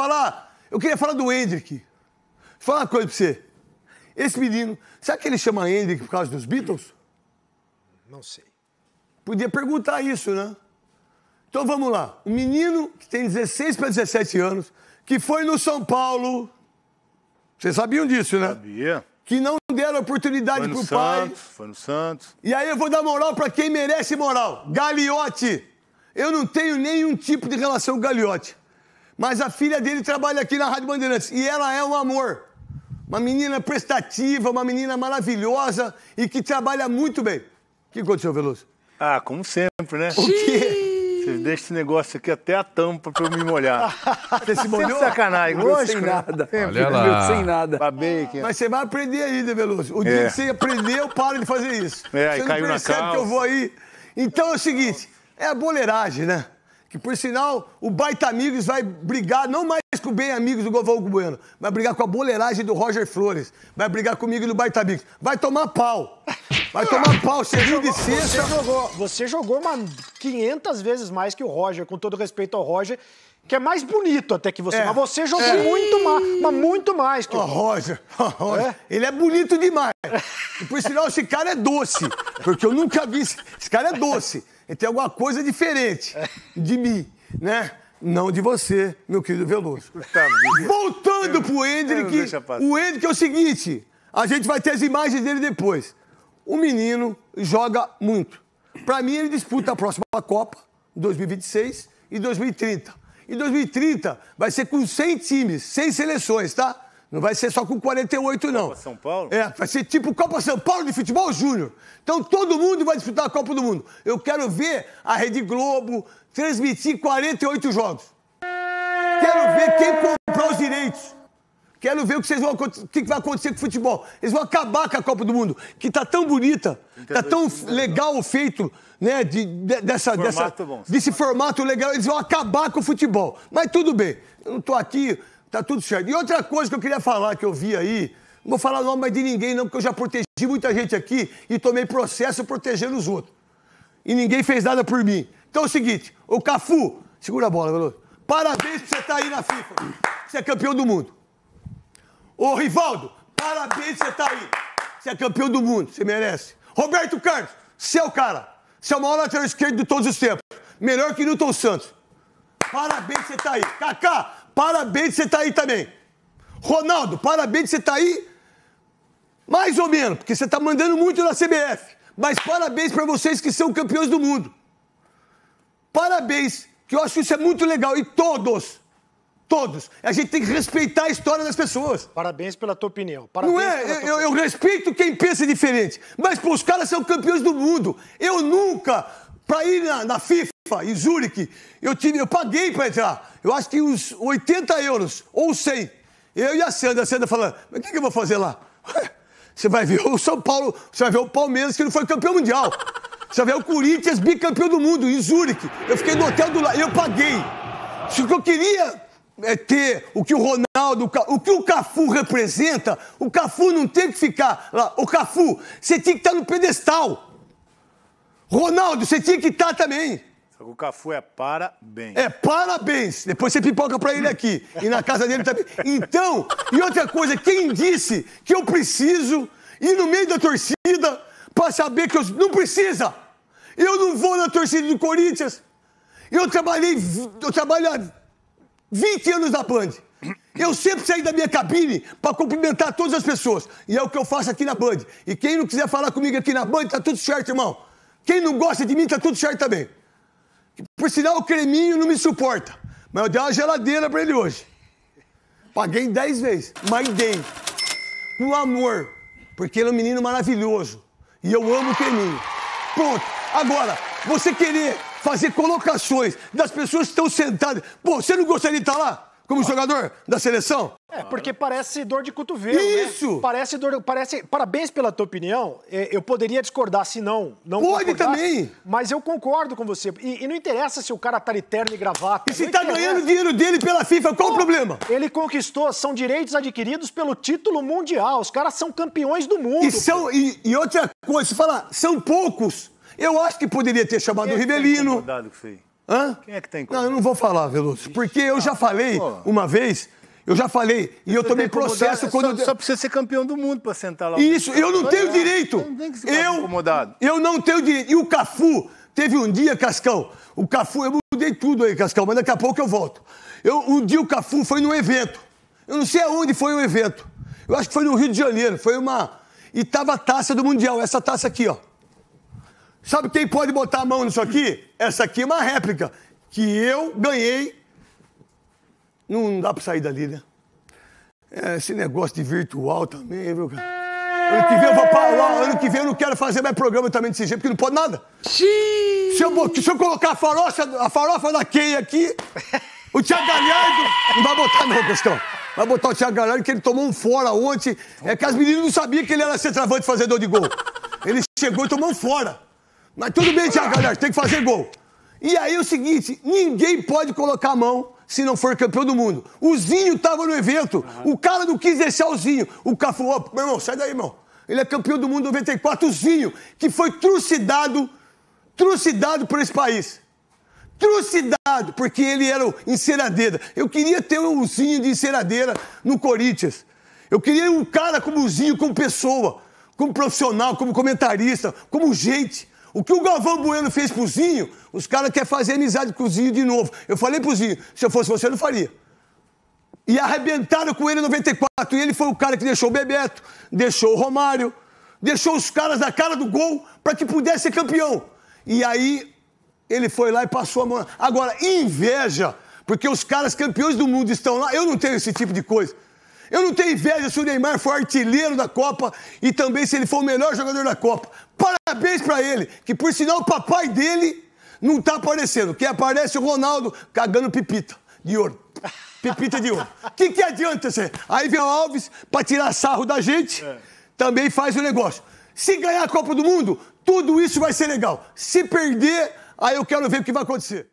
Falar, eu queria falar do Hendrick. Falar uma coisa pra você. Esse menino, será que ele chama Hendrick por causa dos Beatles? Não sei. Podia perguntar isso, né? Então vamos lá. Um menino que tem 16 para 17 anos, que foi no São Paulo. Vocês sabiam disso, né? Sabia. Que não deram oportunidade foi no pro Santos, pai. Foi no Santos. E aí eu vou dar moral para quem merece moral. Galiote. Eu não tenho nenhum tipo de relação com Galiote. Mas a filha dele trabalha aqui na Rádio Bandeirantes e ela é um amor. Uma menina prestativa, uma menina maravilhosa e que trabalha muito bem. O que aconteceu, Veloso? Ah, como sempre, né? O quê? Você deixa esse negócio aqui até a tampa pra eu me molhar. Você se molhou? Sem sacanagem, lógico. Né? Né? Sem nada. Olha lá. Sem nada. Babei aqui. Mas você vai aprender ainda, Veloso. O é. dia que você aprender, eu paro de fazer isso. É, você aí caiu na calça. que eu vou aí. Então é o seguinte, é a boleiragem, né? que por sinal o Baita Amigos vai brigar não mais com o Bem Amigos do Galvão Bueno, vai brigar com a boleiragem do Roger Flores, vai brigar comigo do Baita Amigos, vai tomar pau. Vai tomar pau, você viu de sexta. Você jogou, você jogou uma 500 vezes mais que o Roger, com todo respeito ao Roger, que é mais bonito até que você. É. Mas você jogou é. muito mais, mas muito mais que o oh, Roger. Oh, Roger. É? Ele é bonito demais. E por sinal, esse cara é doce, porque eu nunca vi. Esse cara é doce tem alguma coisa diferente é. de mim, né? Não de você, meu querido Veloso. Tá, tá, Voltando pro Hendrick, o Hendrick é o seguinte, a gente vai ter as imagens dele depois. O menino joga muito. Para mim, ele disputa a próxima Copa, 2026 e 2030. E 2030, vai ser com 100 times, 100 seleções, tá? Não vai ser só com 48, não. Copa São Paulo? É, vai ser tipo Copa São Paulo de futebol júnior. Então todo mundo vai disputar a Copa do Mundo. Eu quero ver a Rede Globo transmitir 48 jogos. Quero ver quem comprou os direitos. Quero ver o que, vocês vão, o que vai acontecer com o futebol. Eles vão acabar com a Copa do Mundo, que está tão bonita, está tão legal o feito, né? De, de, dessa, formato dessa, bom, desse formato legal. Eles vão acabar com o futebol. Mas tudo bem. Eu não estou aqui Tá tudo certo. E outra coisa que eu queria falar, que eu vi aí, não vou falar nome mais de ninguém, não, porque eu já protegi muita gente aqui e tomei processo protegendo os outros. E ninguém fez nada por mim. Então é o seguinte, o Cafu, segura a bola, Veloso. Parabéns por você estar tá aí na FIFA. Você é campeão do mundo. Ô, Rivaldo, parabéns por você estar tá aí. Você é campeão do mundo, você merece. Roberto Carlos, você é o cara. Você é o maior lateral esquerdo de todos os tempos. Melhor que Newton Santos. Parabéns por você estar tá aí. Kaká, parabéns você tá aí também. Ronaldo, parabéns você tá aí. Mais ou menos, porque você tá mandando muito na CBF. Mas parabéns para vocês que são campeões do mundo. Parabéns, que eu acho que isso é muito legal. E todos, todos, a gente tem que respeitar a história das pessoas. Parabéns pela tua opinião. Parabéns Não é, eu, eu, eu respeito quem pensa diferente. Mas pô, os caras são campeões do mundo. Eu nunca, para ir na, na FIFA. FIFA e Zurich. Eu, tive, eu paguei para entrar. Eu acho que uns 80 euros ou 100. Eu e a Sandra. A Sandra falando, mas o que, que eu vou fazer lá? Você vai ver o São Paulo, você vai ver o Palmeiras que não foi campeão mundial. Você vai ver o Corinthians bicampeão do mundo em Zurich. Eu fiquei no hotel do lado, eu paguei. Se o que eu queria é ter o que o Ronaldo, o que o Cafu representa, o Cafu não tem que ficar lá. O Cafu, você tinha que estar no pedestal. Ronaldo, você tinha que estar também. O Cafu é parabéns. É parabéns. Depois você pipoca pra ele aqui. E na casa dele também. Então, e outra coisa, quem disse que eu preciso ir no meio da torcida pra saber que eu. Não precisa! Eu não vou na torcida do Corinthians. Eu trabalhei. Eu trabalho há 20 anos na Band. Eu sempre saí da minha cabine para cumprimentar todas as pessoas. E é o que eu faço aqui na Band. E quem não quiser falar comigo aqui na Band, tá tudo certo, irmão. Quem não gosta de mim, tá tudo certo também. Por sinal, o creminho não me suporta. Mas eu dei uma geladeira para ele hoje. Paguei dez vezes, mas dei. Com amor. Porque ele é um menino maravilhoso. E eu amo o creminho. Pronto. Agora, você querer fazer colocações das pessoas que estão sentadas. Pô, você não gostaria de estar lá? Como jogador da seleção? É, porque parece dor de cotovelo. Né? Isso! Né? Parece dor. Parece. Parabéns pela tua opinião. É, eu poderia discordar se não. não Pode também! Mas eu concordo com você. E, e, não interessa se o cara tá de terno e gravata. E se não tá interessa. ganhando dinheiro dele pela FIFA, qual Pô, o problema? Ele conquistou, são direitos adquiridos pelo título mundial. Os caras são campeões do mundo. E, são, e, e outra coisa, se falar, são poucos. Eu acho que poderia ter chamado Quem o é tá Rivelino. Tá Hã? Quem é que tem tá Não, eu não vou falar, Veloso, porque eu ah, já falei uma vez eu já falei, e eu, tomei processo é quando. Só, só precisa ser campeão do mundo para sentar lá. Isso, eu não tenho é, direito. Não tem que eu, incomodado. eu não tenho direito. E o Cafu, teve um dia, Cascão, o Cafu, eu mudei tudo aí, Cascão, mas daqui a pouco eu volto. Eu, um dia o Cafu foi num evento. Eu não sei aonde foi o evento. Eu acho que foi no Rio de Janeiro, foi uma. E tava a taça do Mundial, essa taça aqui, ó. Sabe quem pode botar a mão nisso aqui? Essa aqui é uma réplica que eu ganhei não dá pra sair dali, né? É, esse negócio de virtual também, viu, cara? Ano que vem eu vou parar, ano que vem eu não quero fazer mais programa também desse jeito, porque não pode nada. Xiii. Se eu, se eu colocar a farofa, a farofa da Key aqui, o Thiago Galhardo não vai botar não, questão. Vai botar o Thiago Galhardo, que ele tomou um fora ontem. É que as meninas não sabiam que ele era centroavante fazedor de gol. Ele chegou e tomou um fora. Mas tudo bem, Thiago Galhardo, tem que fazer gol. E aí é o seguinte, ninguém pode colocar a mão se não for campeão do mundo. O Zinho estava no evento. Uhum. O cara não quis deixar o Zinho. O cara falou: oh, meu irmão, sai daí, irmão. Ele é campeão do mundo 94. O Zinho, que foi trucidado, trucidado por esse país. Trucidado, porque ele era o enceradeira. Eu queria ter um Zinho de enceradeira no Corinthians. Eu queria um cara como o Zinho, como pessoa, como profissional, como comentarista, como gente. O que o Galvão Bueno fez pro Zinho, os caras querem fazer amizade com o Zinho de novo. Eu falei pro Zinho, se eu fosse você, eu não faria. E arrebentaram com ele em 94. E ele foi o cara que deixou o Bebeto, deixou o Romário, deixou os caras na cara do gol para que pudesse ser campeão. E aí ele foi lá e passou a mão. Agora, inveja, porque os caras campeões do mundo estão lá. Eu não tenho esse tipo de coisa. Eu não tenho inveja se o Neymar for artilheiro da Copa e também se ele for o melhor jogador da Copa. Para Parabéns para ele, que por sinal o papai dele não tá aparecendo. Quem aparece é o Ronaldo cagando pipita de ouro. Pipita de ouro. O que, que adianta você? Aí vem o Alves para tirar sarro da gente, é. também faz o negócio. Se ganhar a Copa do Mundo, tudo isso vai ser legal. Se perder, aí eu quero ver o que vai acontecer.